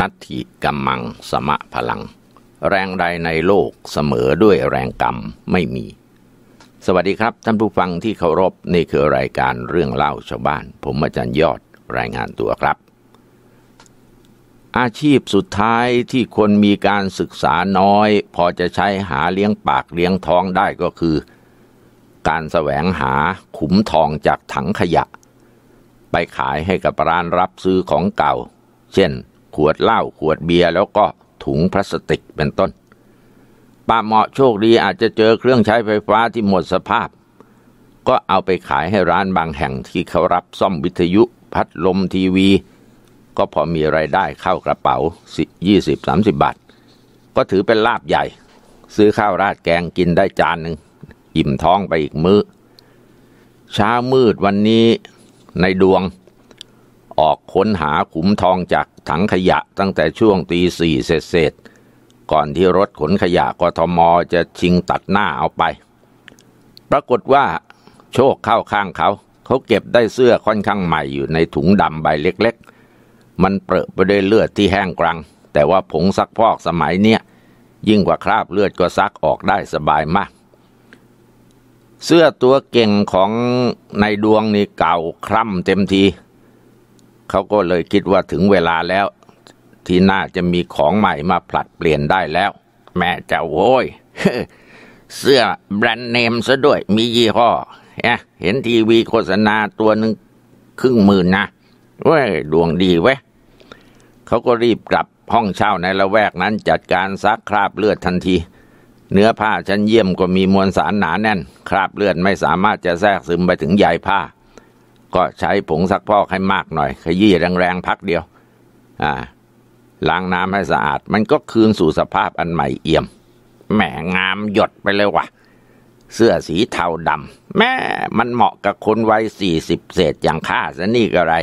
นัตถิกัมมังสมะพลัง แรงใดในโลกเสมอด้วยแรงกรรมไม่มี สวัสดีครับท่านผู้ฟังที่เคารพนี่คือรายการเรื่องเล่าชาวบ้าน ผมอาจารย์ยอด รายงานตัวครับ อาชีพสุดท้ายที่คนมีการศึกษาน้อย พอจะใช้หาเลี้ยงปากเลี้ยงท้องได้ก็คือ การแสวงหาขุมทองจากถังขยะ ไปขายให้กับร้านรับซื้อของเก่า เช่นขวดเหล้าขวดเบียร์แล้วก็ถุงพลาสติกเป็นต้นป้าเหมาะโชคดีอาจจะเจอเครื่องใช้ไฟฟ้าที่หมดสภาพ ก็เอาไปขายให้ร้านบางแห่งที่เขารับซ่อมวิทยุพัดลมทีวี ก็พอมีไรายได้เข้ากระเป๋า20-30 บาท ก็ถือเป็นลาบใหญ่ ซื้อข้าวราดแกงกินได้จานหนึ่งอิ่มท้องไปอีกมือ้อเช้ามืดวันนี้ในดวงออกค้นหาขุมทองจากถังขยะตั้งแต่ช่วงตีสี่เศษก่อนที่รถขนขยะกทมจะชิงตัดหน้าเอาไป ปรากฏว่าโชคเข้าข้างเขา เขาเก็บได้เสื้อค่อนข้างใหม่อยู่ในถุงดำใบเล็กๆ มันเปรอะไปด้วยเลือดที่แห้งกรัง แต่ว่าผงซักพอกสมัยเนี้ยยิ่งกว่าคราบเลือดก็ซักออกได้สบายมาก เสื้อตัวเก่งของในดวงนี่เก่าคร่ำเต็มทีเขาก็เลยคิดว่าถึงเวลาแล้ว ที่น่าจะมีของใหม่มาผลัดเปลี่ยนได้แล้ว แม่จะโว้ยเสื้อแบรนด์เนมซะด้วย มียี่ห้อเห็นทีวีโฆษณาตัวหนึ่งครึ่งหมื่นนะเว้ยดวงดีเว้ย เขาก็รีบกลับห้องเช่าในละแวกนั้น จัดการซักคราบเลือดทันที เนื้อผ้าชั้นเยี่ยมก็มีมวลสารหนาแน่น คราบเลือดไม่สามารถจะแทรกซึมไปถึงใยผ้าก็ใช้ผงซักพอกให้มากหน่อย ขยี้แรงๆพักเดียวอ่าล้างน้ำให้สะอาด มันก็คืนสู่สภาพอันใหม่เอี่ยม แหมงามหยดไปเลยว่ะ เสื้อสีเทาดำแม่มันเหมาะกับคนวัยสี่สิบเศษอย่างข้าซะนี่ก็ไร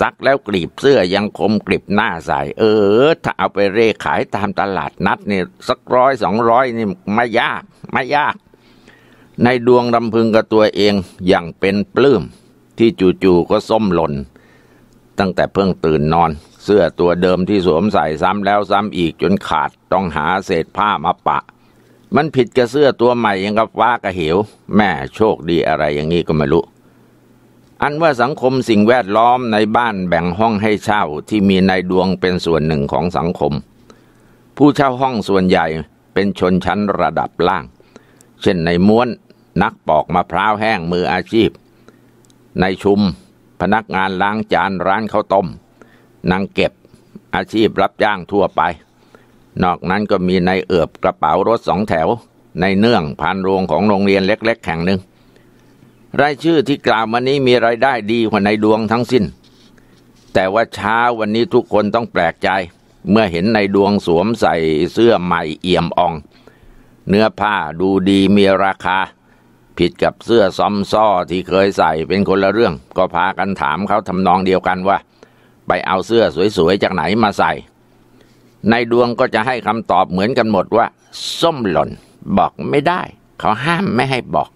ซักแล้วกรีบเสื้อยังคมกริบหน้าใส เออ ถ้าเอาไปเร่ขายตามตลาดนัดนี่ สักร้อยสองร้อยนี่ไม่ยาก ไม่ยาก ในดวงรำพึงกับตัวเองอย่างเป็นปลื้มที่จู่ๆก็ส้มหล่นตั้งแต่เพิ่งตื่นนอน เสื้อตัวเดิมที่สวมใส่ซ้ำแล้วซ้ำอีกจนขาดต้องหาเศษผ้ามาปะ มันผิดกับเสื้อตัวใหม่ยังกับว่ากระเหวแม่โชคดีอะไรอย่างนี้ก็ไม่รู้ อันว่าสังคมสิ่งแวดล้อมในบ้านแบ่งห้องให้เช่าที่มีนายดวงเป็นส่วนหนึ่งของสังคม ผู้เช่าห้องส่วนใหญ่เป็นชนชั้นระดับล่าง เช่นในม้วนนักปอกมะพร้าวแห้งมืออาชีพนายชุมพนักงานล้างจานร้านข้าวต้มนางเก็บอาชีพรับจ้างทั่วไป นอกนั้นก็มีนายเอือบกระเป๋ารถสองแถวในเนื่องผ่านโรงของโรงเรียนเล็กๆแห่งหนึ่งรายชื่อที่กล่าวมานี้มีไรายได้ดีกว่าในดวงทั้งสิ้น แต่ว่าเช้าวันนี้ทุกคนต้องแปลกใจเมื่อเห็นในดวงสวมใส่เสื้อใหม่เอี่ยมอ่อง เนื้อผ้าดูดีมีราคาผิดกับเสื้อซอมซ้อที่เคยใส่เป็นคนละเรื่อง ก็พากันถามเขาทำนองเดียวกันว่า ไปเอาเสื้อสวยๆจากไหนมาใส่ ในดวงก็จะให้คำตอบเหมือนกันหมดว่า ส้มหล่น บอกไม่ได้ เขาห้ามไม่ให้บอก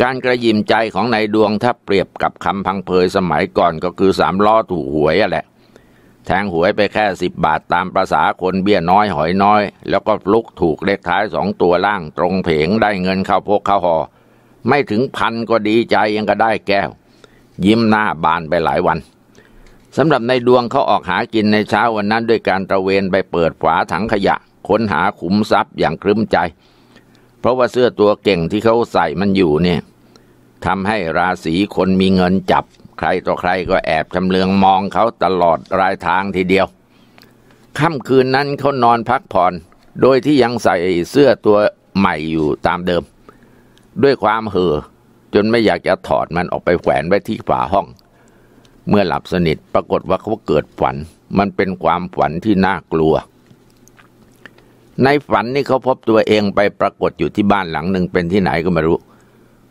การกระยิมใจของนายดวงถ้าเปรียบกับคำพังเพยสมัยก่อนก็คือสามล้อถูกหวยอะแหละแทงหวยไปแค่สิบบาทตามประษาคนเบี้ยน้อยหอยน้อย แล้วก็ลุกถูกเลขท้ายสองตัวล่างตรงเพงได้เงินเข้าพกเข้าหอ ไม่ถึงพันก็ดีใจยังก็ได้แก้ว ยิ้มหน้าบานไปหลายวันสำหรับในดวงเขาออกหากินในเช้าวันนั้นด้วยการตระเวนไปเปิดฝาถังขยะ ค้นหาขุมทรัพย์อย่างครึ้มใจ เพราะว่าเสื้อตัวเก่งที่เขาใส่มันอยู่เนี่ยทำให้ราศีคนมีเงินจับใครต่อใครก็แอบชำเลืองมองเขาตลอดรายทางทีเดียวค่ำคืนนั้นเขานอนพักผ่อนโดยที่ยังใส่เสื้อตัวใหม่อยู่ตามเดิม ด้วยความเห่อจนไม่อยากจะถอดมันออกไปแขวนไว้ที่ฝาห้อง เมื่อหลับสนิทปรากฏว่าเขาเกิดฝันมันเป็นความฝันที่น่ากลัว ในฝันนี่เขาพบตัวเองไปปรากฏอยู่ที่บ้านหลังหนึ่งเป็นที่ไหนก็ไม่รู้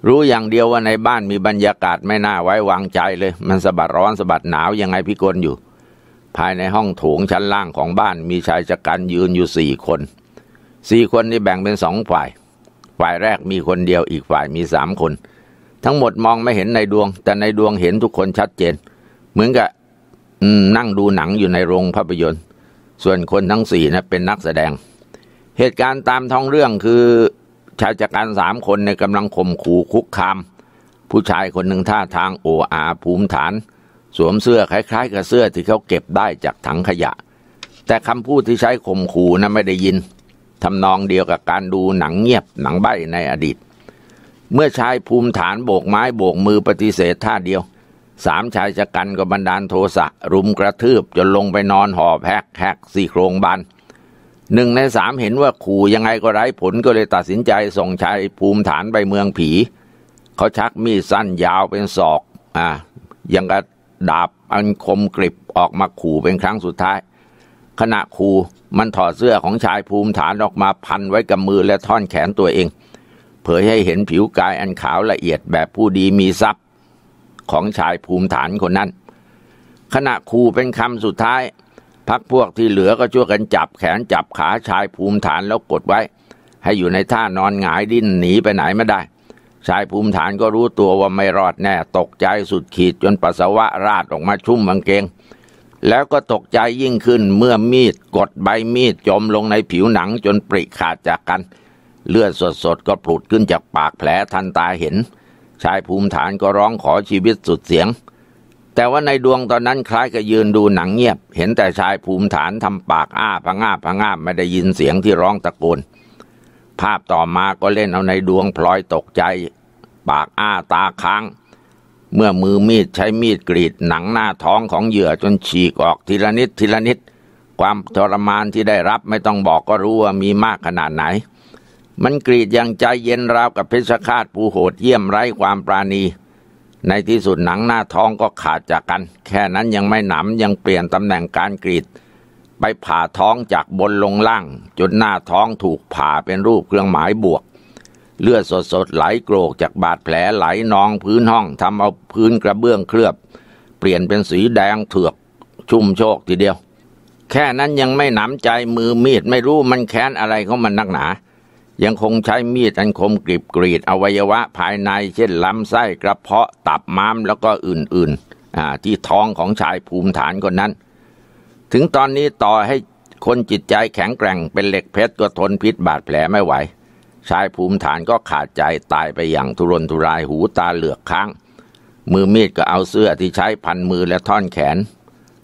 รู้อย่างเดียวว่าในบ้านมีบรรยากาศไม่น่าไว้วางใจเลย มันสะบัดร้อนสะบัดหนาวยังไงพิกลอยู่ ภายในห้องโถงชั้นล่างของบ้านมีชายชะกันยืนอยู่สี่คน สี่คนนี่แบ่งเป็นสองฝ่าย ฝ่ายแรกมีคนเดียวอีกฝ่ายมีสามคน ทั้งหมดมองไม่เห็นในดวง แต่ในดวงเห็นทุกคนชัดเจน เหมือนกับนั่งดูหนังอยู่ในโรงภาพยนตร์ ส่วนคนทั้งสี่นะเป็นนักแสดง เหตุการณ์ตามท้องเรื่องคือชายจักรานสามคนในกำลังข่มขู่คุกคาม ผู้ชายคนหนึ่งท่าทางโออาภูมิฐาน สวมเสื้อคล้าย ๆกับเสื้อที่เขาเก็บได้จากถังขยะ แต่คำพูดที่ใช้ข่มขู่นะั้นไม่ได้ยินทำนองเดียวกับการดูหนังเงียบหนังใบในอดีต เมื่อชายภูมิฐานโบกไม้โบกมือปฏิเสธท่าเดียวสามชายจะกันก็บันดาลโทสะรุมกระทืบจนลงไปนอนหอบแฮกแฮกสี่โครงบานหนึ่งในสามเห็นว่าขู่ยังไงก็ไร้ผลก็เลยตัดสินใจส่งชายภูมิฐานไปเมืองผี เขาชักมีดสั้นยาวเป็นศอกอ่ะยังกระดาบอันคมกริบออกมาขู่เป็นครั้งสุดท้าย ขณะขู่มันถอดเสื้อของชายภูมิฐานออกมาพันไว้กับมือและท่อนแขนตัวเอง เผยให้เห็นผิวกายอันขาวละเอียดแบบผู้ดีมีทรัพย์ของชายภูมิฐานคนนั้น ขณะขู่เป็นคำสุดท้ายพักพวกที่เหลือก็ช่วยกันจับแขนจับขาชายภูมิฐานแล้วกดไว้ ให้อยู่ในท่านอนหงายดิ้นหนีไปไหนไม่ได้ ชายภูมิฐานก็รู้ตัวว่าไม่รอดแน่ ตกใจสุดขีดจนปัสสาวะราดออกมาชุ่มบางเกง แล้วก็ตกใจยิ่งขึ้นเมื่อมีดกดใบมีดจมลงในผิวหนังจนปริขาดจากกัน เลือดสดๆก็ปลุดขึ้นจากปากแผลทันตาเห็น ชายภูมิฐานก็ร้องขอชีวิตสุดเสียงแต่ว่าในดวงตอนนั้นคล้ายกับยืนดูหนังเงียบ เห็นแต่ชายภูมิฐาน ทำปากอ้าพะงาพะงาไม่ได้ยินเสียงที่ร้องตะโกนภาพต่อมาก็เล่นเอาในดวงพลอยตกใจ ปากอ้าตาค้าง เมื่อมือมีดใช้มีดกรีดหนังหน้าท้องของเหยื่อจนฉีกออกทีละนิดทีละนิดความทรมานที่ได้รับไม่ต้องบอกก็รู้ว่ามีมากขนาดไหน มันกรีดอย่างใจเย็นราวกับเพชฌฆาตผู้โหดเยี่ยมไร้ความปราณีในที่สุดหนังหน้าท้องก็ขาดจากกัน แค่นั้นยังไม่หนำยังเปลี่ยนตำแหน่งการกรีด ไปผ่าท้องจากบนลงล่างจนหน้าท้องถูกผ่าเป็นรูปเครื่องหมายบวก เลือดสดๆไหลโกรกจากบาดแผลไหลนองพื้นห้องทำเอาพื้นกระเบื้องเคลือบ เปลี่ยนเป็นสีแดงเถือกชุ่มโชกทีเดียว แค่นั้นยังไม่หนำใจมือมีดไม่รู้มันแค้นอะไรของมันนักหนายังคงใช้มีด อันคมกริบกรีดอวัยวะภายในเช่นลำไส้กระเพาะตับม้ามแล้วก็อื่นๆที่ท้องของชายภูมิฐานคนนั้น ถึงตอนนี้ต่อให้คนจิตใจแข็งแกร่งเป็นเหล็กเพชร ก็ทนพิษบาดแผลไม่ไหว ชายภูมิฐานก็ขาดใจตายไปอย่างทุรนทุรายหูตาเหลือกค้าง มือมีดก็เอาเสื้อที่ใช้พันมือและท่อนแขน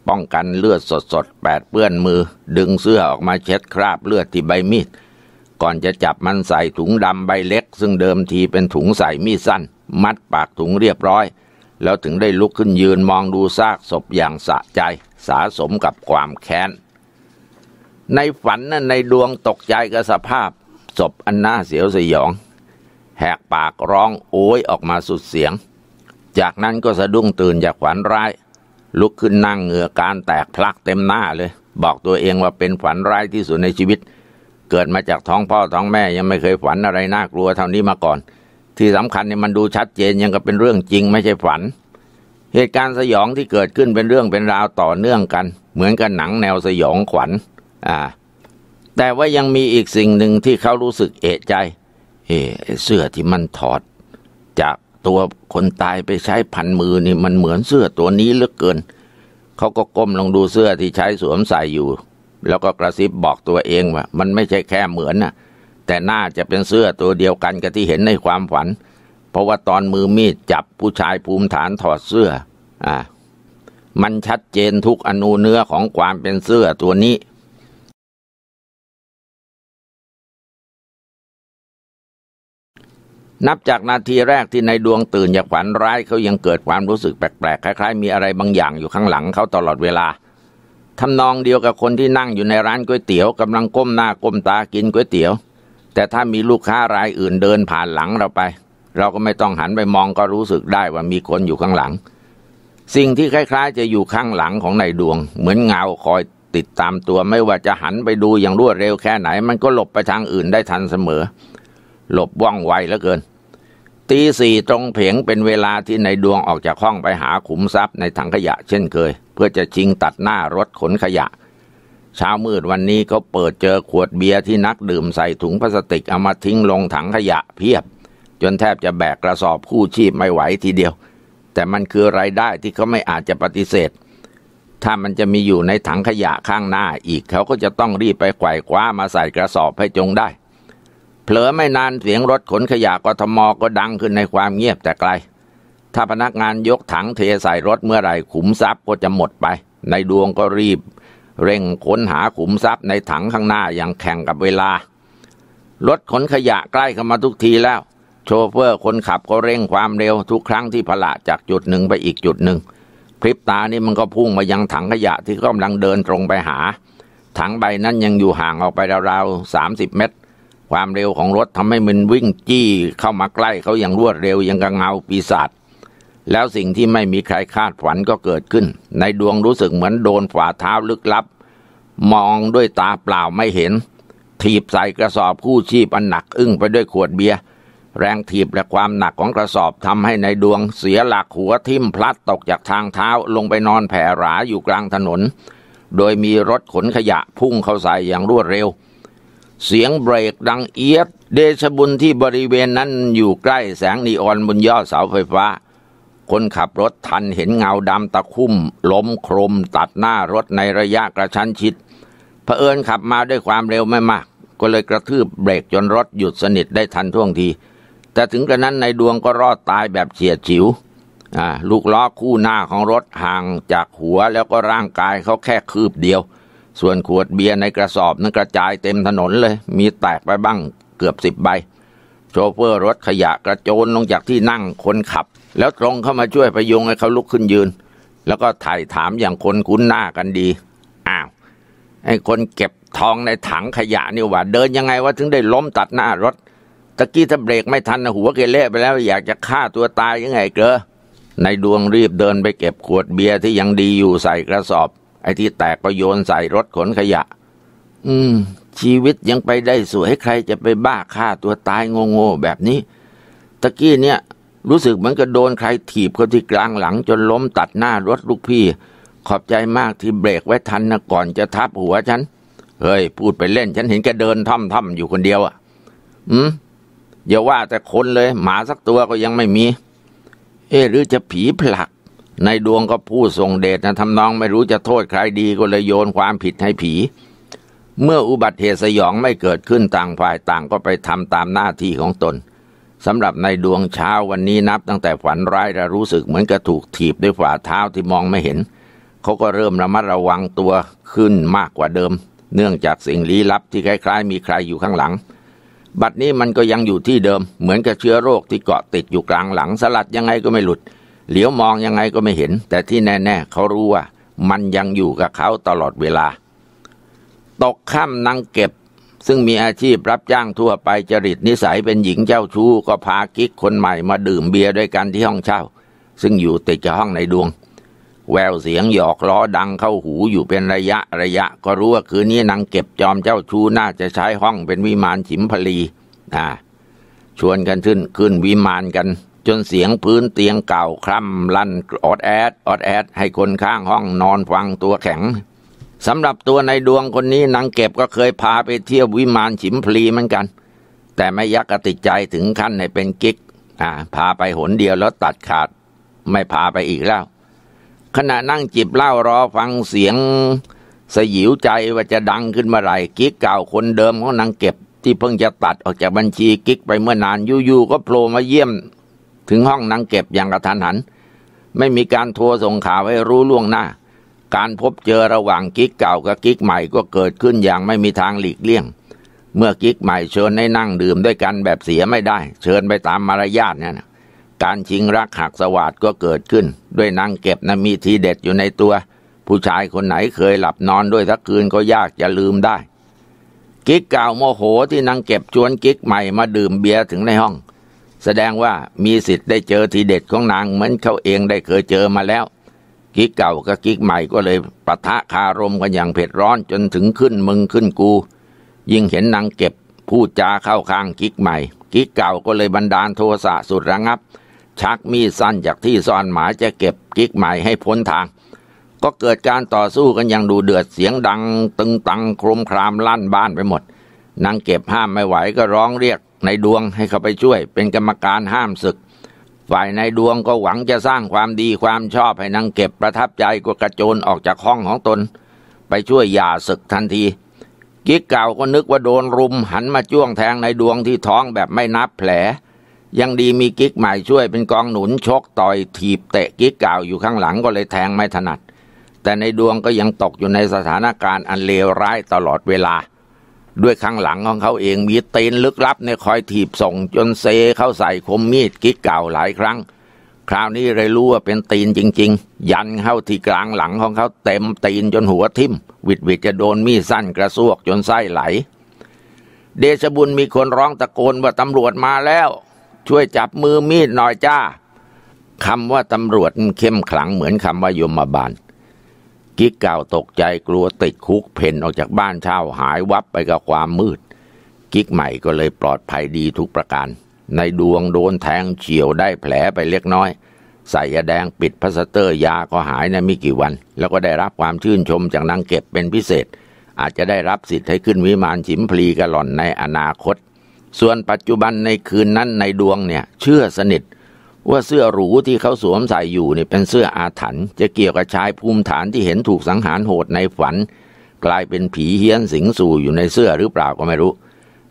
ป้องกันเลือดสดๆแปดเปื้อนมือดึงเสื้อออกมาเช็ดคราบเลือดที่ใบมีดก่อนจะจับมันใส่ถุงดำใบเล็กซึ่งเดิมทีเป็นถุงใส่มีดสั้น มัดปากถุงเรียบร้อย แล้วถึงได้ลุกขึ้นยืนมองดูซากศพอย่างสะใจ สาสมกับความแค้น ในฝันนั้นในดวงตกใจกับสภาพศพอันน่าเสียวสยอง แหกปากร้องโอยออกมาสุดเสียง จากนั้นก็สะดุ้งตื่นจากฝันร้าย ลุกขึ้นนั่งเหงื่อการแตกพลักเต็มหน้าเลย บอกตัวเองว่าเป็นฝันร้ายที่สุดในชีวิตเกิดมาจากท้องพ่อท้องแม่ยังไม่เคยฝันอะไรน่ากลัวเท่านี้มาก่อน ที่สำคัญเนี่ยมันดูชัดเจนยังกับเป็นเรื่องจริงไม่ใช่ฝัน เหตุการณ์สยองที่เกิดขึ้นเป็นเรื่องเป็นราวต่อเนื่องกัน เหมือนกับหนังแนวสยองขวัญ อ่า แต่ว่ายังมีอีกสิ่งหนึ่งที่เขารู้สึกเอะใจเฮ้เสื้อที่มันถอดจากตัวคนตายไปใช้พันมือนี่มันเหมือนเสื้อตัวนี้เหลือเกิน เขาก็ก้มลงดูเสื้อที่ใช้สวมใส่อยู่แล้วก็กระซิบบอกตัวเองว่ามันไม่ใช่แค่เหมือนน่ะ แต่น่าจะเป็นเสื้อตัวเดียวกันกับที่เห็นในความฝันเพราะว่าตอนมือมีดจับผู้ชายภูมิฐานถอดเสื้ออ่ามันชัดเจนทุกอนูเนื้อของความเป็นเสื้อตัวนี้ นับจากนาทีแรกที่ในดวงตื่นจากฝันร้ายเขายังเกิดความรู้สึกแปลกๆคล้าย ๆมีอะไรบางอย่างอยู่ข้างหลังเขาตลอดเวลาทำนองเดียวกับคนที่นั่งอยู่ในร้านก๋วยเตี๋ยวกำลังก้มหน้าก้มตากินก๋วยเตี๋ยว แต่ถ้ามีลูกค้ารายอื่นเดินผ่านหลังเราไป เราก็ไม่ต้องหันไปมองก็รู้สึกได้ว่ามีคนอยู่ข้างหลัง สิ่งที่คล้ายๆจะอยู่ข้างหลังของในดวง เหมือนเงาคอยติดตามตัวไม่ว่าจะหันไปดูอย่างรวดเร็วแค่ไหน มันก็หลบไปทางอื่นได้ทันเสมอ หลบว่องไวเหลือเกินตีสี่ตรงเพยงเป็นเวลาที่ในดวงออกจากห้องไปหาขุมทรัพย์ในถังขยะเช่นเคยเพื่อจะชิงตัดหน้ารถขนขยะ เช้ามืดวันนี้เขาเปิดเจอขวดเบียร์ที่นักดื่มใส่ถุงพลาสติก เอามาทิ้งลงถังขยะเพียบ จนแทบจะแบกกระสอบคู่ชีพไม่ไหวทีเดียว แต่มันคือไรายได้ที่เขาไม่อาจจะปฏิเสธ ถ้ามันจะมีอยู่ในถังขยะข้างหน้าอีกเขาก็จะต้องรีบไปไขว่คว้ามาใส่กระสอบให้จงได้เผลอไม่นานเสียงรถขนขยะกทมก็ดังขึ้นในความเงียบแต่ไกลถ้าพนักงานยกถังเทใส่รถเมื่อไหร่ ขุมทรัพย์ก็จะหมดไป ในดวงก็รีบ เร่งค้นหาขุมทรัพย์ในถังข้างหน้าอย่างแข่งกับเวลารถขนขยะใกล้เข้ามาทุกทีแล้ว โชเฟอร์คนขับก็เร่งความเร็วทุกครั้งที่พละจากจุดหนึ่งไปอีกจุดหนึ่ง พริบตานี่มันก็พุ่งมายังถังขยะที่กำลังเดินตรงไปหา ถังใบนั้นยังอยู่ห่างออกไปราวๆสามสิบเมตร ความเร็วของรถทำให้มันวิ่งจี้เข้ามาใกล้เขาอย่างรวดเร็วยังกระเงาปีศาจแล้วสิ่งที่ไม่มีใครคาดฝันก็เกิดขึ้น ในดวงรู้สึกเหมือนโดนฝ่าเท้าลึกลับ มองด้วยตาเปล่าไม่เห็น ถีบใส่กระสอบคู่ชีพอันหนักอึ้งไปด้วยขวดเบียร์ แรงถีบและความหนักของกระสอบทำให้ในดวงเสียหลักหัวทิ่มพลัดตกจากทางเท้าลงไปนอนแผ่หราอยู่กลางถนน โดยมีรถขนขยะพุ่งเข้าใส่อย่างรวดเร็ว เสียงเบรกดังเอียด เดชบุญที่บริเวณนั้นอยู่ใกล้แสงนีออนบนยอดเสาไฟฟ้าคนขับรถทันเห็นเงาดำตะคุ่มล้มโครมตัดหน้ารถในระยะกระชั้นชิดเผอิญขับมาด้วยความเร็วไม่มาก ก็เลยกระทืบเบรกจนรถหยุดสนิทได้ทันท่วงที แต่ถึงกระนั้นในดวงก็รอดตายแบบเฉียดฉิว ลูกล้อคู่หน้าของรถห่างจากหัวแล้วก็ร่างกายเขาแค่คืบเดียว ส่วนขวดเบียร์ในกระสอบนั้นกระจายเต็มถนนเลย มีแตกไปบ้าง เกือบสิบใบ โชเฟอร์รถขยะกระโจนลงจากที่นั่งคนขับแล้วตรงเข้ามาช่วยประยงให้เขาลุกขึ้นยืน แล้วก็ถ่ายถามอย่างคนคุ้นหน้ากันดีอ้าวไอ้คนเก็บทองในถังขยะนี่ว่าเดินยังไงว่าถึงได้ล้มตัดหน้ารถ ตะกี้ถ้าเบรกไม่ทันนะหัวเกเลไปแล้ว อยากจะฆ่าตัวตายยังไงเกอในดวงรีบเดินไปเก็บขวดเบียร์ ที่ยังดีอยู่ใส่กระสอบ ไอ้ที่แตกก็โยนใส่รถขนขยะ อืม ชีวิตยังไปได้สวยใคร จะไปบ้าฆ่าตัวตายโง่ๆแบบนี้ ตะกี้เนี่ยรู้สึกเหมือนกับโดนใครถีบเขาที่กลางหลังจนล้มตัดหน้ารถลูกพี่ ขอบใจมากที่เบรกไว้ทันนะก่อนจะทับหัวฉัน เฮ้ยพูดไปเล่นฉันเห็นแกเดินท่อมๆอยู่คนเดียวอะ่ะอืมอย่าว่าแต่คนเลยหมาสักตัวก็ยังไม่มี เอหรือจะผีผลัก ในดวงก็พูดส่งเดชนะทำนองไม่รู้จะโทษใครดีก็เลยโยนความผิดให้ผี เมื่ออุบัติเหตุสยองไม่เกิดขึ้นต่างฝ่ายต่างก็ไปทำตามหน้าที่ของตนสำหรับในดวงเช้าวันนี้นับตั้งแต่ฝันร้ายและรู้สึกเหมือนกับถูกถีบด้วยฝ่าเท้าที่มองไม่เห็นเขาก็เริ่มระมัดระวังตัวขึ้นมากกว่าเดิม เนื่องจากสิ่งลี้ลับที่คล้าย ๆ มีใครอยู่ข้างหลัง บัดนี้มันก็ยังอยู่ที่เดิม เหมือนกับเชื้อโรคที่เกาะติดอยู่กลางหลังสลัดยังไงก็ไม่หลุด เหลียวมองยังไงก็ไม่เห็น แต่ที่แน่ ๆเขารู้ว่า มันยังอยู่กับเขาตลอดเวลา ตกค่ำนางเก็บซึ่งมีอาชีพรับจ้างทั่วไปจริตนิสัยเป็นหญิงเจ้าชู้ก็พากิ๊กคนใหม่มาดื่มเบียร์ด้วยกันที่ห้องเช่าซึ่งอยู่ติดกับห้องในดวง แววเสียงหยอกล้อดังเข้าหูอยู่เป็นระยะระยะก็รู้ว่าคืนนี้นางเก็บจอมเจ้าชู้น่าจะใช้ห้องเป็นวิมานฉิมพลีนะชวนกันขึ้นขึ้นวิมานกันจนเสียงพื้นเตียงเก่าคร่ำลั่นออดแอดออดแอดให้คนข้างห้องนอนฟังตัวแข็งสำหรับตัวในดวงคนนี้นางเก็บก็เคยพาไปเที่ยววิมานฉิมพลีเหมือนกัน แต่ไม่ยักกติใจถึงขั้นให้เป็นกิ๊กอ่าพาไปหนเดียวแล้วตัดขาดไม่พาไปอีกแล้ว ขณะนั่งจิบเหล้ารอฟังเสียงสยิวใจว่าจะดังขึ้นเมื่อไหร่ กิ๊กเก่าคนเดิมของนางเก็บ ที่เพิ่งจะตัดออกจากบัญชีกิ๊กไปเมื่อนานยู่ๆก็โผล่มาเยี่ยม ถึงห้องนางเก็บอย่างกระทันหันไม่มีการัวรส่งข่าวให้รู้ล่วงหน้าการพบเจอระหว่างกิ๊กเก่ากับกิ๊กใหม่ก็เกิดขึ้นอย่างไม่มีทางหลีกเลี่ยง เมื่อกิ๊กใหม่เชิญให้นั่งดื่มด้วยกันแบบเสียไม่ได้ เชิญไปตามมารยาทเนี่ยการชิงรักหักสวัสดก็เกิดขึ้น ด้วยนางเก็บนะมีทีเด็ดอยู่ในตัว ผู้ชายคนไหนเคยหลับนอนด้วยสักคืนก็ยากจะลืมได้กิ๊กเก่าโมโหที่นางเก็บชวนกิ๊กใหม่มาดื่มเบียร์ถึงในห้อง แสดงว่ามีสิทธิ์ได้เจอทีเด็ดของนาง เหมือนเขาเองได้เคยเจอมาแล้วกิ๊กเก่ากับกิ๊กใหม่ก็เลยปะทะคารมกันอย่างเผ็ดร้อนจนถึงขึ้นมึงขึ้นกู ยิ่งเห็นนางเก็บพูดจาเข้าข้างกิ๊กใหม่กิ๊กเก่าก็เลยบันดาลโทสะสุดระงับ ชักมีดสั้นจากที่ซ่อนหมาจะเก็บกิ๊กใหม่ให้พ้นทาง ก็เกิดการต่อสู้กันอย่างดูเดือดเสียงดังตึงตังครมครามลั่นบ้านไปหมดนางเก็บห้ามไม่ไหวก็ร้องเรียกในดวงให้เขาไปช่วย เป็นกรรมการห้ามศึกฝ่ายในดวงก็หวังจะสร้างความดีความชอบให้นางเก็บประทับใจก็กระโจนออกจากห้องของตน ไปช่วยหย่าศึกทันที กิ๊กเก่าก็นึกว่าโดนรุม หันมาจ้วงแทงในดวงที่ท้องแบบไม่นับแผล ยังดีมีกิ๊กใหม่ช่วยเป็นกองหนุนชกต่อยถีบเตะกิ๊กเก่าอยู่ข้างหลังก็เลยแทงไม่ถนัด แต่ในดวงก็ยังตกอยู่ในสถานการณ์อันเลวร้ายตลอดเวลาด้วยข้างหลังของเขาเองมีเตนลึกลับเนี่ยคอยถีบส่ง จนเซเข้าใส่คมมีดกิ๊กเก่าหลายครั้ง คราวนี้เลยรู้ว่าเป็นตีนจริงๆ ยันเข้าที่กลางหลังของเขา เต็มตีนจนหัวทิ่มวิดวิดจะโดนมีดสั้นกระซวกจนไส้ไหล เดชบุญมีคนร้องตะโกนว่าตำรวจมาแล้ว ช่วยจับมือมีดหน่อยจ้าคำว่าตำรวจเข้มขลังเหมือนคำว่ายมบาลกิ๊กเก่าตกใจกลัวติดคุกเพ่นออกจากบ้านเช่าหายวับไปกับความมืด กิ๊กใหม่ก็เลยปลอดภัยดีทุกประการ ในดวงโดนแทงเฉียวได้แผลไปเล็กน้อย ใส่ยาแดงปิดพัสเตอร์ยาก็หายในไม่กี่วัน แล้วก็ได้รับความชื่นชมจากนางเก็บเป็นพิเศษ อาจจะได้รับสิทธิ์ให้ขึ้นวิมานฉิมพลีกะหล่อนในอนาคต ส่วนปัจจุบันในคืนนั้นในดวงเนี่ยเชื่อสนิทว่าเสื้อหรูที่เขาสวมใส่อยู่เนี่ยเป็นเสื้ออาถรรพ์จะเกี่ยวกับชายภูมิฐานที่เห็นถูกสังหารโหดในฝัน กลายเป็นผีเฮี้ยนสิงสู่อยู่ในเสื้อหรือเปล่าก็ไม่รู้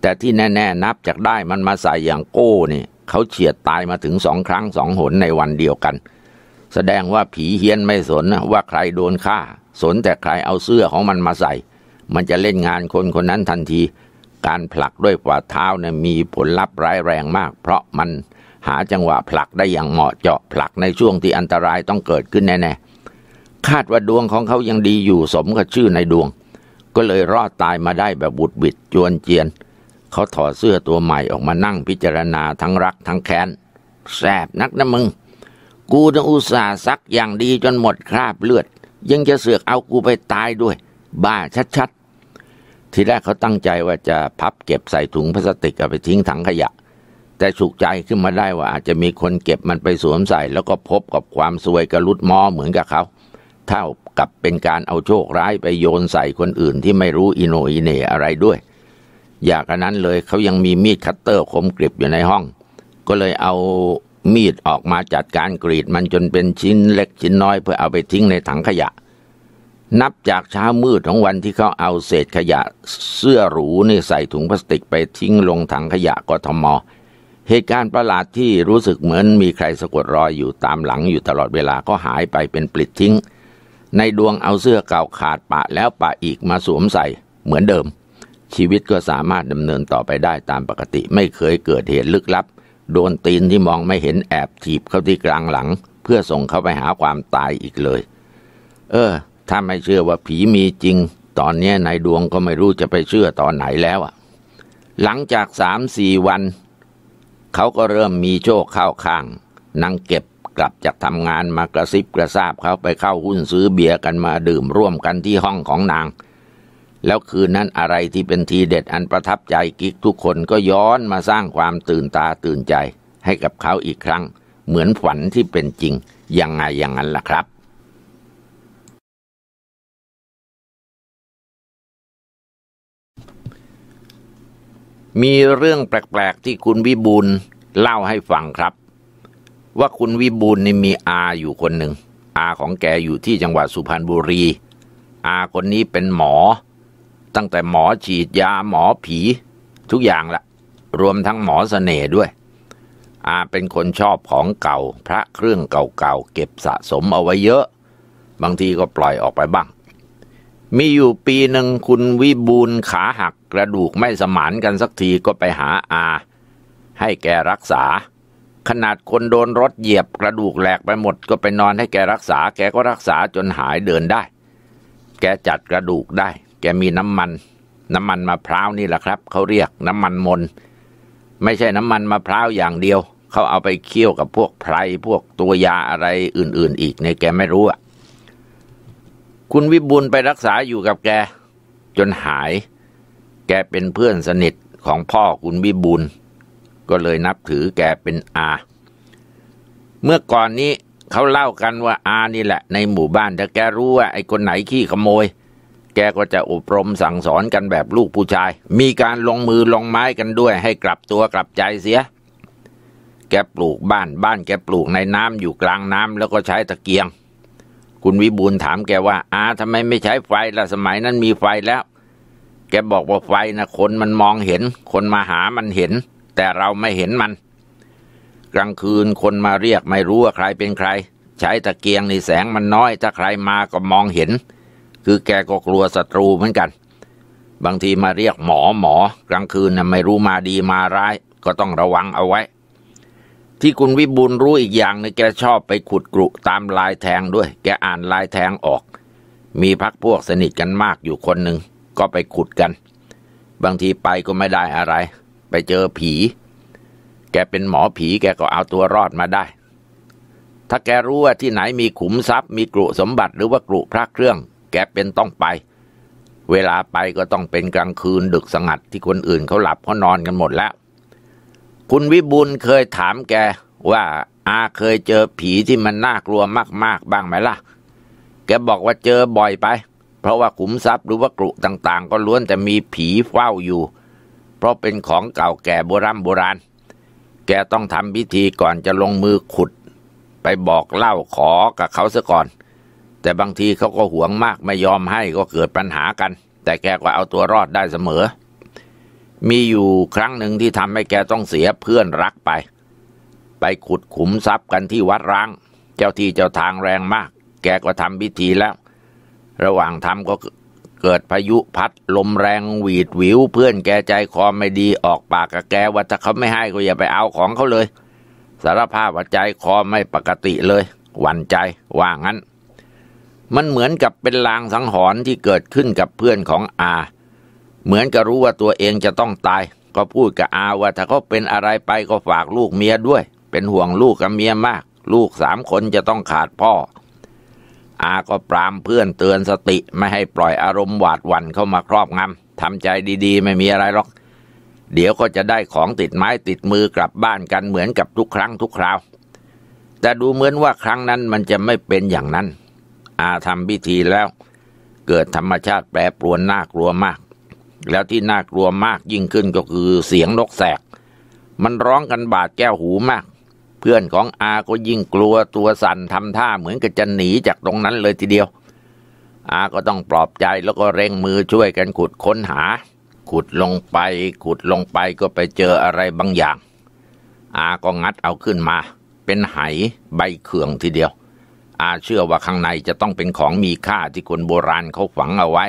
แต่ที่แน่ๆนับจากได้มันมาใส่อย่างโก้เนี่ยเขาเฉียดตายมาถึงสองครั้งสองหนในวันเดียวกัน แสดงว่าผีเฮี้ยนไม่สนว่าใครโดนฆ่า สนแต่ใครเอาเสื้อของมันมาใส่ มันจะเล่นงานคนคนนั้นทันที การผลักด้วยฝ่าเท้าเนี่ยมีผลลัพธ์ร้ายแรงมากเพราะมันหาจังหวะผลักได้อย่างเหมาะเจาะผลักในช่วงที่อันตรายต้องเกิดขึ้นแน่ๆคาดว่าดวงของเขายังดีอยู่สมกับชื่อในดวง ก็เลยรอดตายมาได้แบบบุดบิดจวนเจียน เขาถอดเสื้อตัวใหม่ออกมานั่งพิจารณาทั้งรักทั้งแค้น แสบนักนะมึง กูต้องอุตส่าห์ซักอย่างดีจนหมดคราบเลือด ยังจะเสือกเอากูไปตายด้วย บ้าชัดๆทีแรกเขาตั้งใจว่าจะพับเก็บใส่ถุงพลาสติกเอาไปทิ้งถังขยะแต่สุขใจขึ้นมาได้ว่าอาจจะมีคนเก็บมันไปสวมใส่แล้วก็พบกับความสวยกระลุดมอเหมือนกับเขา เท่ากับเป็นการเอาโชคร้ายไปโยนใส่คนอื่นที่ไม่รู้อิโนอิเนอะไรด้วย อยากนั้นเลยเขายังมีมีดคัตเตอร์คมกริบอยู่ในห้อง ก็เลยเอามีดออกมาจัดการกรีดมันจนเป็นชิ้นเล็กชิ้นน้อย เพื่อเอาไปทิ้งในถังขยะ นับจากเช้ามืดของวันที่เขาเอาเศษขยะเสื้อหรูนี่ใส่ถุงพลาสติกไปทิ้งลงถังขยะกทมเหตุการณ์ประหลาดที่รู้สึกเหมือนมีใครสะกดรอยอยู่ตามหลังอยู่ตลอดเวลาก็หายไปเป็นปลิดทิ้ง ในดวงเอาเสื้อเก่าขาดปะแล้วปะอีกมาสวมใส่เหมือนเดิม ชีวิตก็สามารถดำเนินต่อไปได้ตามปกติไม่เคยเกิดเหตุลึกลับโดนตีนที่มองไม่เห็นแอบถีบเข้าที่กลางหลังเพื่อส่งเขาไปหาความตายอีกเลย เออถ้าไม่เชื่อว่าผีมีจริง ตอนนี้นายดวงก็ไม่รู้จะไปเชื่อตอนไหนแล้วอะหลังจากสามสี่วันเขาก็เริ่มมีโชคเข้าข้างนางเก็บกลับจากทำงานมากระซิบกระซาบเขาไปเข้าหุ้นซื้อเบียร์กันมาดื่มร่วมกันที่ห้องของนาง แล้วคืนนั้นอะไรที่เป็นทีเด็ดอันประทับใจกิ๊กทุกคนก็ย้อนมาสร้างความตื่นตาตื่นใจให้กับเขาอีกครั้งเหมือนฝันที่เป็นจริงยังไงอย่างนั้นล่ะครับมีเรื่องแปลกๆ ที่คุณวิบูลเล่าให้ฟังครับ ว่าคุณวิบูลนี่มีอาอยู่คนหนึ่งอาของแกอยู่ที่จังหวัดสุพรรณบุรี อา คนนี้เป็นหมอ ตั้งแต่หมอฉีดยาหมอผีทุกอย่างละ รวมทั้งหมอสเสน่ห์ด้วยอาเป็นคนชอบของเก่าพระเครื่องเก่าๆ เก็บสะสมเอาไว้เยอะ บางทีก็ปล่อยออกไปบ้างมีอยู่ปีหนึ่งคุณวิบูลขาหักกระดูกไม่สมานกันสักทีก็ไปหาอา ให้แกรักษา ขนาดคนโดนรถเหยียบกระดูกแหลกไปหมดก็ไปนอนให้แกรักษา แกก็รักษาจนหายเดินได้ แกจัดกระดูกได้ แกมีน้ำมัน น้ำมันมะพร้าวนี่แหละครับ เขาเรียกน้ำมันมน ไม่ใช่น้ำมันมะพร้าวอย่างเดียวเขาเอาไปเคี่ยวกับพวกไพรพวกตัวยาอะไรอื่นๆ อีกในแกไม่รู้อะคุณวิบูลไปรักษาอยู่กับแกจนหายแกเป็นเพื่อนสนิทของพ่อคุณวิบูลก็เลยนับถือแกเป็นอาเมื่อก่อนนี้เขาเล่ากันว่าอานี่แหละในหมู่บ้านถ้าแกรู้ว่าไอ้คนไหนขี้ขโมย แกก็จะอบรมสั่งสอนกันแบบลูกผู้ชาย มีการลงมือลงไม้กันด้วยให้กลับตัวกลับใจเสีย แกปลูกบ้านบ้านแกปลูกในน้ำอยู่กลางน้ำแล้วก็ใช้ตะเกียงคุณวิบูลถามแกว่าอาทำไมไม่ใช้ไฟละสมัยนั้นมีไฟแล้ว แกบอกว่าไฟนะคนมันมองเห็น คนมาหามันเห็น แต่เราไม่เห็นมัน กลางคืนคนมาเรียกไม่รู้ว่าใครเป็นใคร ใช้ตะเกียงในแสงมันน้อยถ้าใครมาก็มองเห็น คือแกก็กลัวศัตรูเหมือนกัน บางทีมาเรียกหมอหมอ กลางคืนนะไม่รู้มาดีมาร้าย ก็ต้องระวังเอาไว้ที่คุณวิบูลรู้อีกอย่างนึ่แกชอบไปขุดกรุตามลายแทงด้วย แกอ่านลายแทงออก มีพักพวกสนิทกันมากอยู่คนหนึ่งก็ไปขุดกัน บางทีไปก็ไม่ได้อะไร ไปเจอผี แกเป็นหมอผีแกก็เอาตัวรอดมาได้ ถ้าแกรู้ว่าที่ไหนมีขุมทรัพย์ มีกรุสมบัติหรือว่ากรุพระเครื่อง แกเป็นต้องไป เวลาไปก็ต้องเป็นกลางคืนดึกสงัด ที่คนอื่นเขาหลับเขานอนกันหมดแล้วคุณวิบูลเคยถามแกว่าอาเคยเจอผีที่มันน่ากลัวมากๆ บ้างไหมล่ะ แกบอกว่าเจอบ่อยไป เพราะว่าขุมทรัพย์หรือว่ากรุต่างๆก็ล้วนแต่มีผีเฝ้าอยู่ เพราะเป็นของเก่าแก่โบราณโบราณ แกต้องทำพิธีก่อนจะลงมือขุดไปบอกเล่าขอกับเขาซะก่อน แต่บางทีเขาก็หวงมากไม่ยอมให้ก็เกิดปัญหากัน แต่แกก็เอาตัวรอดได้เสมอมีอยู่ครั้งหนึ่งที่ทำให้แกต้องเสียเพื่อนรักไป ไปขุดขุมทรัพย์กันที่วัดร้าง เจ้าที่เจ้าทางแรงมาก แกก็ทำพิธีแล้ว ระหว่างทำก็เกิดพายุพัดลมแรงหวีดหวิว เพื่อนแกใจคอไม่ดีออกปากกับแก ว่าถ้าเขาไม่ให้ก็อย่าไปเอาของเขาเลย สารภาพว่าใจคอไม่ปกติเลย หวั่นใจว่างั้น มันเหมือนกับเป็นลางสังหรณ์ที่เกิดขึ้นกับเพื่อนของอาเหมือนกับรู้ว่าตัวเองจะต้องตาย ก็พูดกับอาว่าถ้าเขาเป็นอะไรไปก็ฝากลูกเมียด้วย เป็นห่วงลูกกับเมียมาก ลูกสามคนจะต้องขาดพ่อ อาก็ปรามเพื่อนเตือนสติไม่ให้ปล่อยอารมณ์หวาดหวั่นเข้ามาครอบงำทำใจดีๆ ไม่มีอะไรหรอก เดี๋ยวก็จะได้ของติดไม้ติดมือกลับบ้านกันเหมือนกับทุกครั้งทุกคราว แต่ดูเหมือนว่าครั้งนั้นมันจะไม่เป็นอย่างนั้น อาทำพิธีแล้ว เกิดธรรมชาติแปรปรวนน่ากลัวมากแล้วที่น่ากลัวมากยิ่งขึ้นก็คือเสียงนกแสก มันร้องกันบาดแก้วหูมาก เพื่อนของอาก็ยิ่งกลัวตัวสั่นทำท่าเหมือนกับจะหนีจากตรงนั้นเลยทีเดียวอาก็ต้องปลอบใจแล้วก็เร่งมือช่วยกันขุดค้นหา ขุดลงไป ขุดลงไปก็ไปเจออะไรบางอย่างอาก็งัดเอาขึ้นมา เป็นไหใบเขื่องทีเดียวอาเชื่อว่าข้างในจะต้องเป็นของมีค่าที่คนโบราณเขาฝังเอาไว้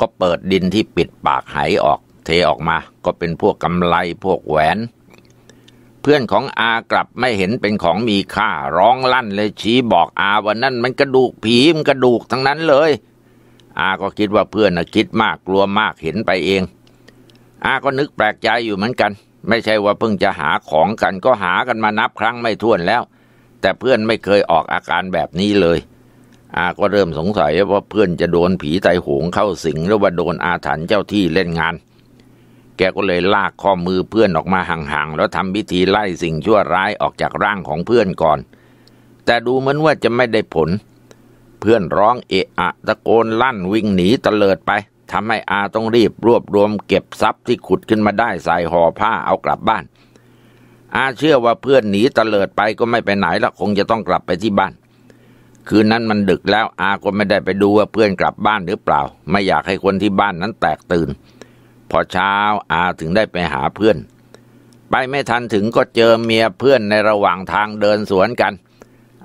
ก็เปิดดินที่ปิดปากหายออก เทออกมา ก็เป็นพวกกำไลพวกแหวน เพื่อนของอากลับไม่เห็นเป็นของมีค่าร้องลั่น เลยชี้บอกอาว่านั่นมันกระดูกผีมันกระดูกทั้งนั้นเลย อาก็คิดว่าเพื่อนนะคิดมากกลัวมากเห็นไปเอง อาก็นึกแปลกใจอยู่เหมือนกัน ไม่ใช่ว่าเพิ่งจะหาของกันก็หากันมานับครั้งไม่ถ้วนแล้ว แต่เพื่อนไม่เคยออกอาการแบบนี้เลยอาก็เริ่มสงสัยว่าเพื่อนจะโดนผีไตโหงเข้าสิงหรือว่าโดนอาถรรพ์เจ้าที่เล่นงาน แกก็เลยลากข้อมือเพื่อนออกมาห่างๆแล้วทำพิธีไล่สิ่งชั่วร้ายออกจากร่างของเพื่อนก่อน แต่ดูเหมือนว่าจะไม่ได้ผล เพื่อนร้องเอะอะ ตะโกนลั่นวิ่งหนีตะเลิดไปทำให้อาต้องรีบ รวบรวม เก็บทรัพย์ที่ขุดขึ้นมาได้ใส่ห่อผ้าเอากลับบ้าน อาเชื่อว่าเพื่อนหนีตะเลิดไปก็ไม่ไปไหนละคงจะต้องกลับไปที่บ้านคืนนั้นมันดึกแล้ว อาก็ไม่ได้ไปดูว่าเพื่อนกลับบ้านหรือเปล่า ไม่อยากให้คนที่บ้านนั้นแตกตื่น พอเช้า อาถึงได้ไปหาเพื่อน ไปไม่ทันถึงก็เจอเมียเพื่อนในระหว่างทางเดินสวนกัน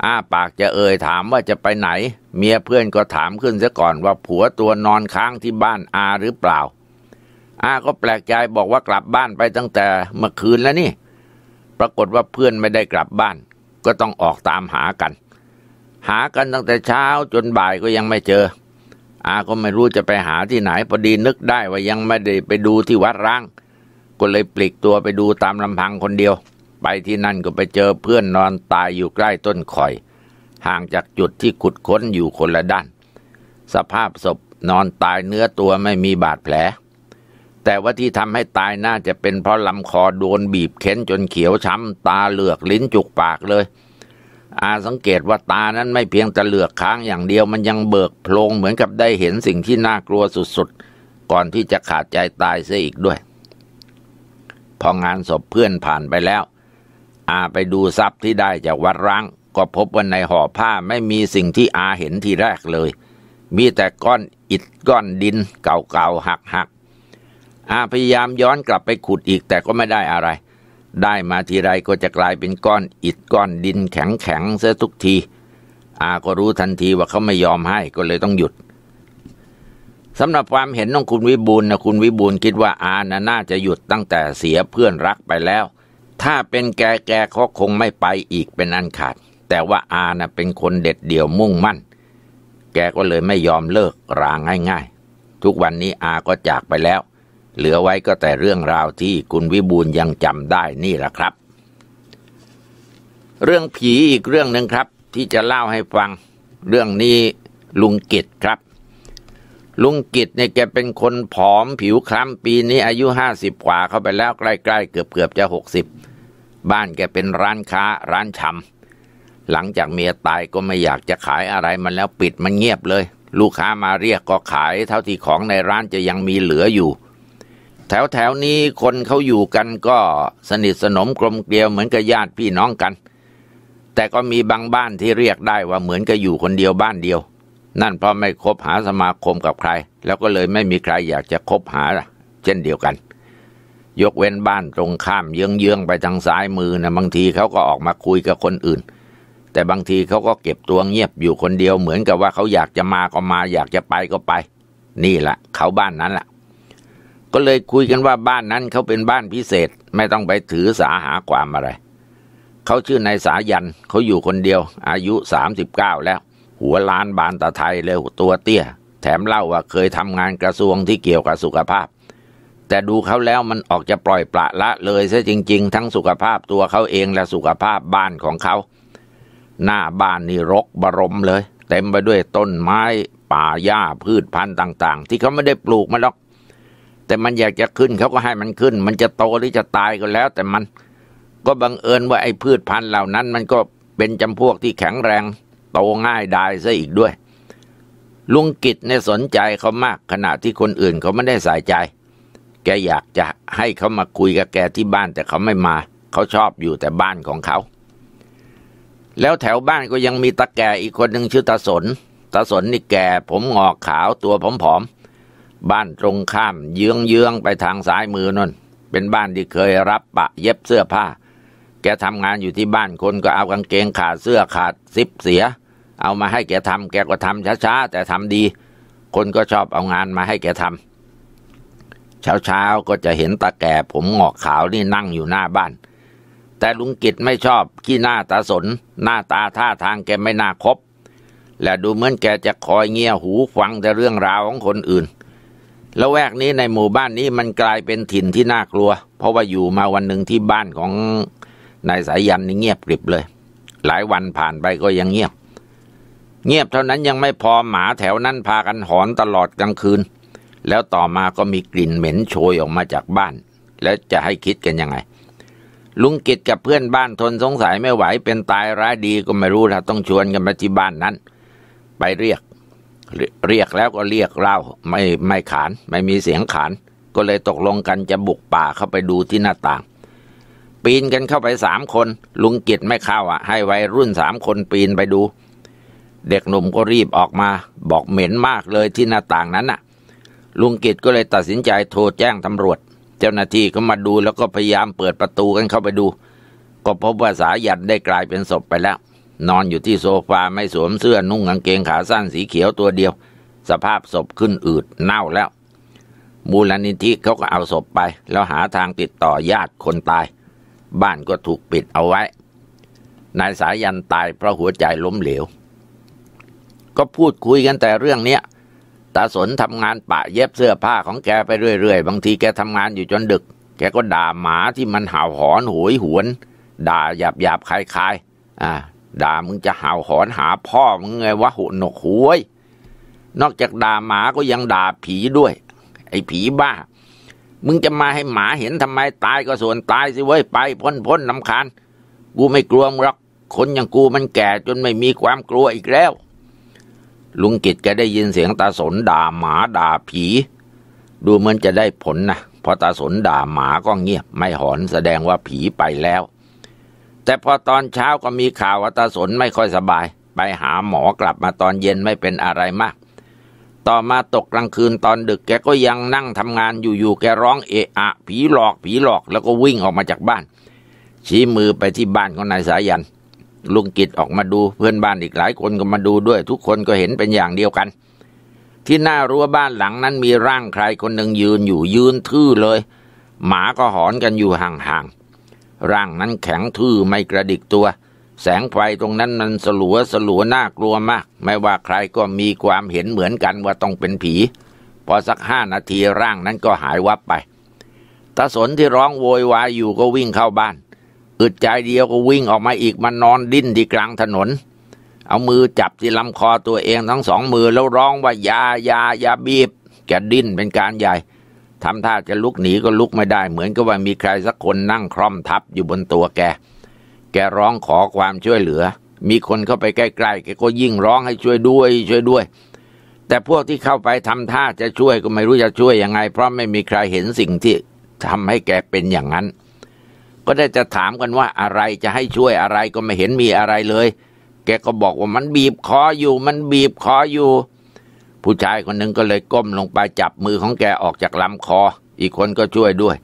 อาปากจะเอ่ยถามว่าจะไปไหน เมียเพื่อนก็ถามขึ้นซะก่อนว่าผัวตัวนอนค้างที่บ้าน อาหรือเปล่า อาก็แปลกใจบอกว่ากลับบ้านไปตั้งแต่เมื่อคืนแล้วนี่ ปรากฏว่าเพื่อนไม่ได้กลับบ้าน ก็ต้องออกตามหากันหากันตั้งแต่เช้าจนบ่ายก็ยังไม่เจออาก็ไม่รู้จะไปหาที่ไหนพอดีนึกได้ว่ายังไม่ได้ไปดูที่วัดร้างก็เลยปลีกตัวไปดูตามลำพังคนเดียว ไปที่นั่นก็ไปเจอเพื่อนนอนตายอยู่ใกล้ต้นข่อย ห่างจากจุดที่ขุดค้นอยู่คนละด้าน สภาพศพนอนตายเนื้อตัวไม่มีบาดแผล แต่ว่าที่ทำให้ตายน่าจะเป็นเพราะลำคอโดนบีบเค้นจนเขียวช้ำตาเหลือกลิ้นจุกปากเลยอาสังเกตว่าตานั้นไม่เพียงแต่เหลือกค้างอย่างเดียวมันยังเบิกโพลงเหมือนกับได้เห็นสิ่งที่น่ากลัวสุดๆก่อนที่จะขาดใจตายเสียอีกด้วย พองานศพเพื่อนผ่านไปแล้ว อาไปดูทรัพย์ที่ได้จากวัดร้าง ก็พบว่าในห่อผ้าไม่มีสิ่งที่อาเห็นทีแรกเลยมีแต่ก้อนอิฐก้อนดินเก่าๆหักๆอาพยายามย้อนกลับไปขุดอีกแต่ก็ไม่ได้อะไรได้มาทีไรก็จะกลายเป็นก้อนอิดก้อนดินแข็งแข็งเสียทุกที อาก็รู้ทันทีว่าเขาไม่ยอมให้ก็เลยต้องหยุดสำหรับความเห็นของคุณวิบูลนะคุณวิบูลคิดว่าอานะน่าจะหยุดตั้งแต่เสียเพื่อนรักไปแล้ว ถ้าเป็นแกแกเขาคงไม่ไปอีกเป็นอันขาด แต่ว่าอานะเป็นคนเด็ดเดี่ยวมุ่งมั่น แกก็เลยไม่ยอมเลิกรางง่าย ๆ ทุกวันนี้อาก็จากไปแล้วเหลือไว้ก็แต่เรื่องราวที่คุณวิบูลยังจำได้นี่แหละครับ เรื่องผีอีก เรื่องหนึ่งครับที่จะเล่าให้ฟังเรื่องนี้ลุงกิตครับ ลุงกิตเนี่ยแกเป็นคนผอมผิวคล้ำปีนี้อายุห้าสิบกว่าเข้าไปแล้วใกล้ๆ เกือบเกือบจะหกสิบบ้านแกเป็นร้านค้าร้านชำหลังจากเมียตายก็ไม่อยากจะขายอะไรมันแล้วปิดมันเงียบเลย ลูกค้ามาเรียกก็ขาย เท่าที่ของในร้านจะยังมีเหลืออยู่แถวแถวนี้คนเขาอยู่กันก็สนิทสนมกลมเกลียวเหมือนกับญาติพี่น้องกัน แต่ก็มีบางบ้านที่เรียกได้ว่าเหมือนกับอยู่คนเดียวบ้านเดียว นั่นเพราะไม่คบหาสมาคมกับใคร แล้วก็เลยไม่มีใครอยากจะคบหาเช่นเดียวกัน ยกเว้นบ้านตรงข้ามเยื้องๆไปทางซ้ายมือนะบางทีเขาก็ออกมาคุยกับคนอื่น แต่บางทีเขาก็เก็บตัวเงียบอยู่คนเดียวเหมือนกับว่าเขาอยากจะมาก็มาอยากจะไปก็ไป นี่แหละเขาบ้านนั้นแหละก็เลยคุยกันว่าบ้านนั้นเขาเป็นบ้านพิเศษไม่ต้องไปถือสาหาความอะไร เขาชื่อนายสายันเขาอยู่คนเดียวอายุสามสิบเก้าแล้ว หัวล้านบานตะไทยเลยตัวเตี้ย แถมเล่าว่าเคยทำงานกระทรวงที่เกี่ยวกับสุขภาพ แต่ดูเขาแล้วมันออกจะปล่อยปละละเลยซะจริงๆ ทั้งสุขภาพตัวเขาเองและสุขภาพบ้านของเขาหน้าบ้านนี่รก บรมเลยเต็มไปด้วยต้นไม้ป่าหญ้าพืชพันธุ์ต่าง ๆ ที่เขาไม่ได้ปลูกมาหรอกแต่มันอยากจะขึ้นเขาก็ให้มันขึ้น มันจะโตหรือจะตายก็แล้ว แต่มันก็บังเอิญว่าไอ้พืชพันธุ์เหล่านั้น มันก็เป็นจำพวกที่แข็งแรง โตง่ายได้ซะอีกด้วย ลุงกิจเนี่ยสนใจเขามากขณะที่คนอื่นเขาไม่ได้ใส่ใจ แกอยากจะให้เขามาคุยกับแกที่บ้านแต่เขาไม่มาเขาชอบอยู่แต่บ้านของเขาแล้วแถวบ้านก็ยังมีตาแก่อีกคนหนึ่งชื่อตาสนตาสนนี่แก่ผมงอกขาวตัวผอมๆบ้านตรงข้ามเยื้องเยื้องไปทางซ้ายมือนนเป็นบ้านที่เคยรับปะเย็บเสื้อผ้า แกทำงานอยู่ที่บ้านคนก็เอากางเกงขาดเสื้อขาดซิปเสีย เอามาให้แกทำแกก็ทำช้าๆแต่ทำดี คนก็ชอบเอางานมาให้แกทำ เช้าๆก็จะเห็นตาแก่ผมหงอกขาวนี่นั่งอยู่หน้าบ้าน แต่ลุงกิจไม่ชอบขี้หน้าตาสน หน้าตาท่าทางแกไม่น่าคบ และดูเหมือนแกจะคอยเงี่ยหูฟังแต่เรื่องราวของคนอื่นแล้วแวกนี้ในหมู่บ้านนี้มันกลายเป็นถิ่นที่น่ากลัว เพราะว่าอยู่มาวันหนึ่งที่บ้านของนายสายยันนี่เงียบกริบเลย หลายวันผ่านไปก็ยังเงียบ เงียบเท่านั้นยังไม่พอหมาแถวนั้นพากันหอนตลอดกลางคืน แล้วต่อมาก็มีกลิ่นเหม็นโชยออกมาจากบ้าน แล้วจะให้คิดกันยังไง ลุงกิจกับเพื่อนบ้านทนสงสัยไม่ไหวเป็นตายร้ายดีก็ไม่รู้ถ้าต้องชวนกันมาที่บ้านนั้นไปเรียกเรียกแล้วก็เรียกเล่าไม่ไม่ขานไม่มีเสียงขาน ก็เลยตกลงกันจะบุกป่าเข้าไปดูที่หน้าต่าง ปีนกันเข้าไปสามคน ลุงกิตไม่เข้าอ่ะ ให้วัยรุ่นสามคนปีนไปดูเด็กหนุ่มก็รีบออกมาบอกเหม็นมากเลยที่หน้าต่างนั้นน่ะ ลุงกิตก็เลยตัดสินใจโทรแจ้งตำรวจ เจ้าหน้าที่ก็มาดูแล้วก็พยายามเปิดประตูกันเข้าไปดู ก็พบว่าสายันได้กลายเป็นศพไปแล้วนอนอยู่ที่โซฟาไม่สวมเสื้อนุ่งกางเกงขาสั้นสีเขียวตัวเดียว สภาพศพขึ้นอืดเน่าแล้ว มูลนิธิเขาก็เอาศพไป แล้วหาทางติดต่อญาติคนตาย บ้านก็ถูกปิดเอาไว้ นายสายันตายเพราะหัวใจล้มเหลว ก็พูดคุยกันแต่เรื่องเนี้ยตาสนทำงานปะเย็บเสื้อผ้าของแกไปเรื่อยๆ บางทีแกทำงานอยู่จนดึก แกก็ด่าหมาที่มันเห่าหอนโหยหวน ด่าหยาบๆคลายๆอ่าด่ามึงจะห่าวหอนหาพ่อ มึงไงวะหุนกหวย นอกจากด่าหมาก็ยังด่าผีด้วย ไอ้ผีบ้า มึงจะมาให้หมาเห็นทำไมตายก็ส่วนตายสิเว้ยไปพ้นพ้นน้ำคานกูไม่กลัวมึงหรอก คนอย่างกูมันแก่จนไม่มีความกลัวอีกแล้ว ลุงกิจแกได้ยินเสียงตาสนด่าหมาด่าผี ดูเหมือนจะได้ผลนะพอตาสนด่าหมาก็เงียบ ไม่หอนแสดงว่าผีไปแล้วแต่พอตอนเช้าก็มีข่าวว่าตาสนไม่ค่อยสบาย ไปหาหมอกลับมาตอนเย็นไม่เป็นอะไรมาก ต่อมาตกกลางคืนตอนดึกแกก็ยังนั่งทำงานอยู่ๆแกร้องเอะอะ ผีหลอกผีหลอกแล้วก็วิ่งออกมาจากบ้าน ชี้มือไปที่บ้านของนายสายันลุงกิจออกมาดูเพื่อนบ้านอีกหลายคนก็มาดูด้วยทุกคนก็เห็นเป็นอย่างเดียวกันที่หน้ารั้วบ้านหลังนั้นมีร่างใครคนหนึ่งยืนอยู่ยืนทื่อเลย หมาก็หอนกันอยู่ห่างๆร่างนั้นแข็งทื่อไม่กระดิกตัว แสงไฟตรงนั้นมันสลัวสลัวน่ากลัวมาก ไม่ว่าใครก็มีความเห็นเหมือนกันว่าต้องเป็นผี พอสักห้านาทีร่างนั้นก็หายวับไปตาสนที่ร้องโวยวายอยู่ก็วิ่งเข้าบ้าน อึดใจเดียวก็วิ่งออกมาอีกมันนอนดิ้นที่กลางถนน เอามือจับที่ลำคอตัวเองทั้งสองมือแล้วร้องว่ายายายาบีบ แกดิ้นเป็นการใหญ่ทำท่าจะลุกหนีก็ลุกไม่ได้เหมือนกับว่ามีใครสักคนนั่งคล่อมทับอยู่บนตัวแก แกร้องขอความช่วยเหลือ มีคนเข้าไปใกล้ๆแกก็ยิ่งร้องให้ช่วยด้วย ช่วยด้วย แต่พวกที่เข้าไปทำท่าจะช่วยก็ไม่รู้จะช่วยยังไง เพราะไม่มีใครเห็นสิ่งที่ทำให้แกเป็นอย่างนั้น ก็ได้จะถามกันว่าอะไรจะให้ช่วยอะไรก็ไม่เห็นมีอะไรเลย แกก็บอกว่ามันบีบคออยู่มันบีบคออยู่ผู้ชายคนหนึ่งก็เลยก้มลงไปจับมือของแกออกจากลำคอ อีกคนก็ช่วยด้วย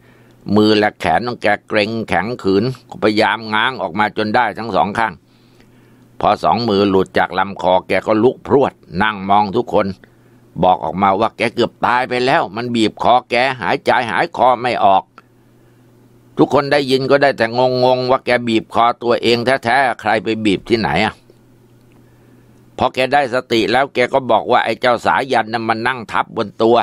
มือและแขนของแกเกร็งแข็งขืนพยายามง้างออกมาจนได้ทั้งสองข้าง พอสองมือหลุดจากลำคอแกก็ลุกพรวด นั่งมองทุกคน บอกออกมาว่าแกเกือบตายไปแล้ว มันบีบคอ แกหายใจหายคอไม่ออก ทุกคนได้ยินก็ได้แต่งงงว่าแกบีบคอตัวเองแท้ๆใครไปบีบที่ไหนอ่ะพอแกได้สติแล้วแกก็บอกว่าไอ้เจ้าสายันนั้นมันนั่งทับบนตัว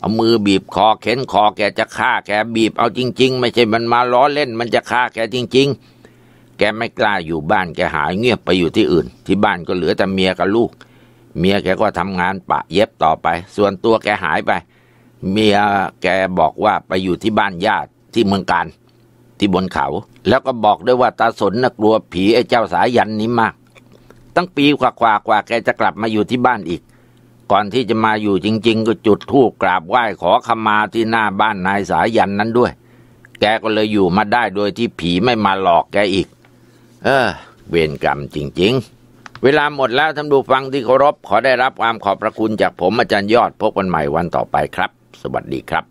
เอามือบีบคอเข็นคอแกจะฆ่าแกบีบเอาจริงๆ ไม่ใช่มันมาล้อเล่น มันจะฆ่าแกจริง ๆ แกไม่กล้าอยู่บ้านแกหายเงียบไปอยู่ที่อื่น ที่บ้านก็เหลือแต่เมียกับลูก เมียแกก็ทำงานปะเย็บต่อไป ส่วนตัวแกหายไป เมียแกบอกว่าไปอยู่ที่บ้านญาติที่เมืองการที่บนเขา แล้วก็บอกด้วยว่าตาสนน่ะกลัวผีไอ้เจ้าสายันนี้มากตั้งปีกว่ากว่ากว่าแกจะกลับมาอยู่ที่บ้านอีก ก่อนที่จะมาอยู่จริง ๆ ก็จุดธูปกราบไหว้ขอขมาที่หน้าบ้านนายสายันนั้นด้วย แกก็เลยอยู่มาได้โดยที่ผีไม่มาหลอกแกอีก เออ เวรกรรมจริง ๆ เวลาหมดแล้วท่านผู้ฟังที่เคารพ ขอได้รับความขอบพระคุณจากผมอาจารย์ยอดพบกันใหม่วันต่อไปครับ สวัสดีครับ